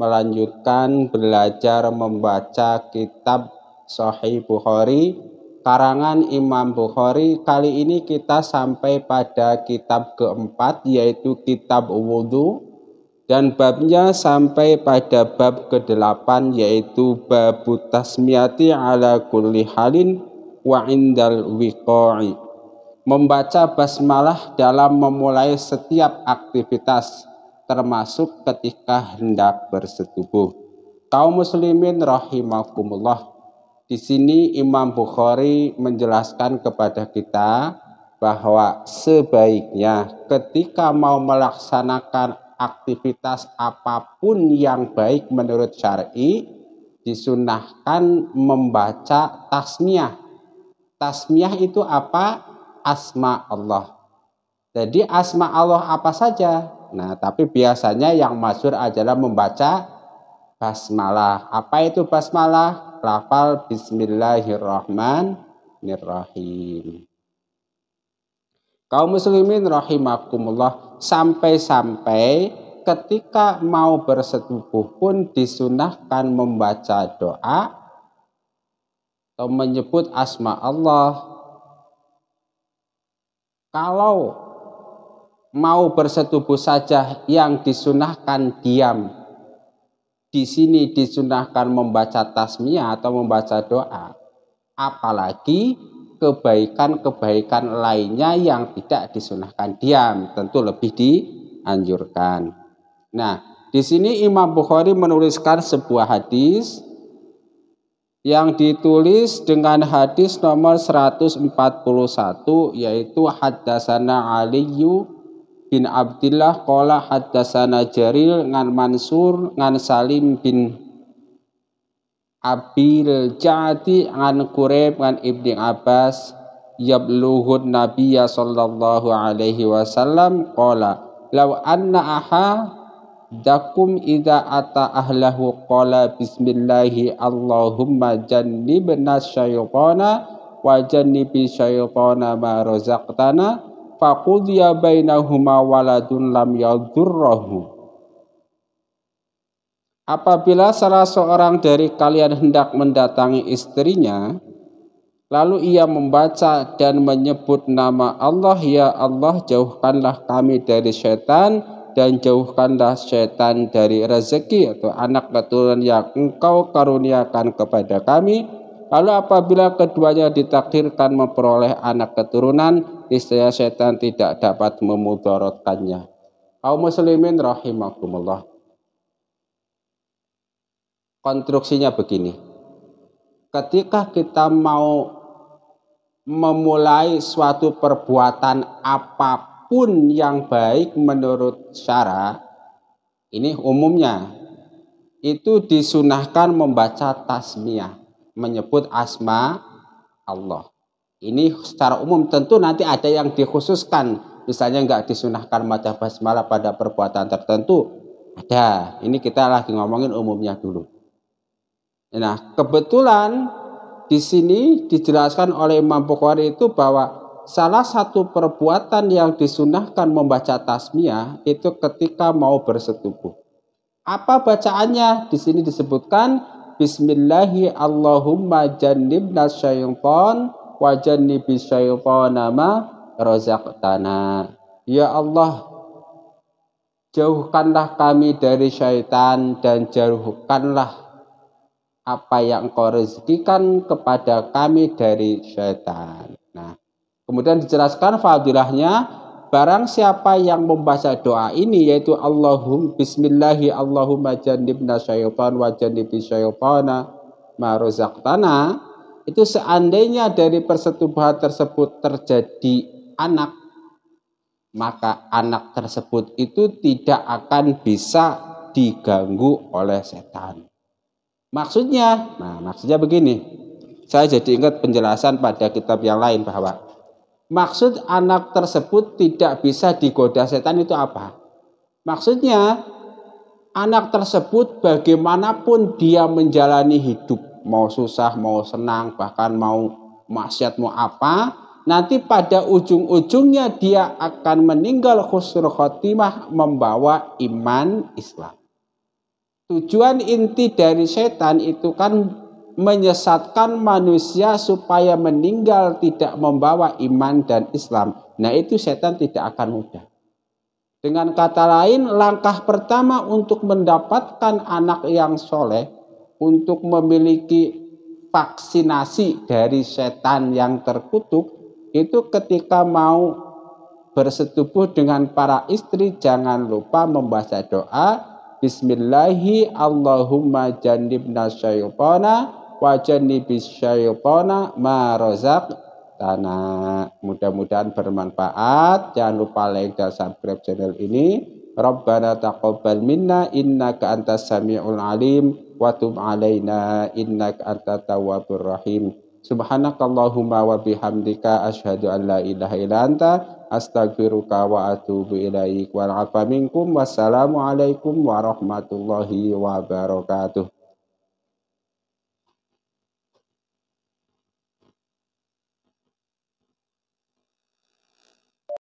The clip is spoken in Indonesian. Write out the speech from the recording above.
melanjutkan belajar membaca kitab Sahih Bukhari karangan Imam Bukhari. Kali ini kita sampai pada kitab keempat yaitu kitab wudhu dan babnya sampai pada bab ke-8 yaitu bab tasmiyati ala kulli halin wa indal wiqa'i. Membaca basmalah dalam memulai setiap aktivitas termasuk ketika hendak bersetubuh. Kaum muslimin rahimakumullah. Di sini Imam Bukhari menjelaskan kepada kita bahwa sebaiknya ketika mau melaksanakan aktivitas apapun yang baik menurut syar'i disunahkan membaca tasmiyah. Tasmiyah itu apa? Asma Allah. Jadi asma Allah apa saja? Nah, tapi biasanya yang masyur adalah membaca basmalah. Apa itu basmalah? Lafal bismillahirrahmanirrahim. Kaum muslimin rahimakumullah sampai-sampai ketika mau bersetubuh pun disunahkan membaca doa atau menyebut asma Allah. Kalau mau bersetubuh saja yang disunahkan diam. Di sini disunahkan membaca tasmiyah atau membaca doa. Apalagi kebaikan-kebaikan lainnya yang tidak disunahkan diam, tentu lebih dianjurkan. Nah, di sini Imam Bukhari menuliskan sebuah hadis yang ditulis dengan hadis nomor 141 yaitu hadasana Aliyu bin Abdullah qala haddatsana Jarir ngan Mansur ngan Salim bin Abil Jati, ngan Qureb ngan Ibnu Abbas yabluhun ya sallallahu alaihi wasallam qala law anna aha dakum ida ata ahlahu qala bismillahi allahumma jannibna syaitana wa jannibi syaitana ma razaqtana faqudhiya bainahuma waladun lam yadurrahu Apabila salah seorang dari kalian hendak mendatangi istrinya, lalu ia membaca dan menyebut nama Allah, ya Allah jauhkanlah kami dari setan dan jauhkanlah setan dari rezeki atau anak keturunan yang engkau karuniakan kepada kami. Lalu apabila keduanya ditakdirkan memperoleh anak keturunan, istilah setan tidak dapat memudaratkannya. Kaum muslimin rahimakumullah. Konstruksinya begini. Ketika kita mau memulai suatu perbuatan apapun yang baik menurut syara, ini umumnya itu disunahkan membaca tasmiyah, menyebut asma Allah. Ini secara umum tentu nanti ada yang dikhususkan, misalnya nggak disunahkan macam basmalah pada perbuatan tertentu, ada. Ini kita lagi ngomongin umumnya dulu. Nah, kebetulan di sini dijelaskan oleh Imam Bukhari itu bahwa salah satu perbuatan yang disunahkan membaca tasmiyah itu ketika mau bersetubuh. Apa bacaannya? Di sini disebutkan Bismillahirrahmanirrahim. Allahumma jannibna syaitan wajanibi syaitana ma razaqtana. Ya Allah, jauhkanlah kami dari syaitan dan jauhkanlah apa yang engkau rezekikan kepada kami dari syaitan. Nah, kemudian dijelaskan fadilahnya barang siapa yang membaca doa ini yaitu Allahum bismillahi Allahumma jannibna syaitan wa jannibi syaitana ma razaqtana itu seandainya dari persetubuhan tersebut terjadi anak, maka anak tersebut itu tidak akan bisa diganggu oleh setan. Maksudnya, nah maksudnya begini, saya jadi ingat penjelasan pada kitab yang lain bahwa maksud anak tersebut tidak bisa digoda setan itu apa? Maksudnya, anak tersebut bagaimanapun dia menjalani hidup, mau susah, mau senang, bahkan mau maksiat, mau apa, nanti pada ujung-ujungnya dia akan meninggal khusnul khotimah membawa iman Islam. Tujuan inti dari setan itu kan menyesatkan manusia supaya meninggal tidak membawa iman dan Islam. Nah itu setan tidak akan mudah. Dengan kata lain, langkah pertama untuk mendapatkan anak yang soleh untuk memiliki vaksinasi dari setan yang terkutuk itu ketika mau bersetubuh dengan para istri jangan lupa membaca doa Bismillahi Allahumma jannibna syaitana wa jannibis syaitana ma rozak tanah. Mudah-mudahan bermanfaat. Jangan lupa like dan subscribe channel ini. Rabbana taqabbal minna innaka antas samiul alim watub alaina innak antat tawwabur rahim. Subhanakallahumma wa bihamdika asyhadu an la ilaha illa anta astaghfiruka wa atubu ilaik. Wal afa minkum wassalamu alaikum warahmatullahi wabarakatuh.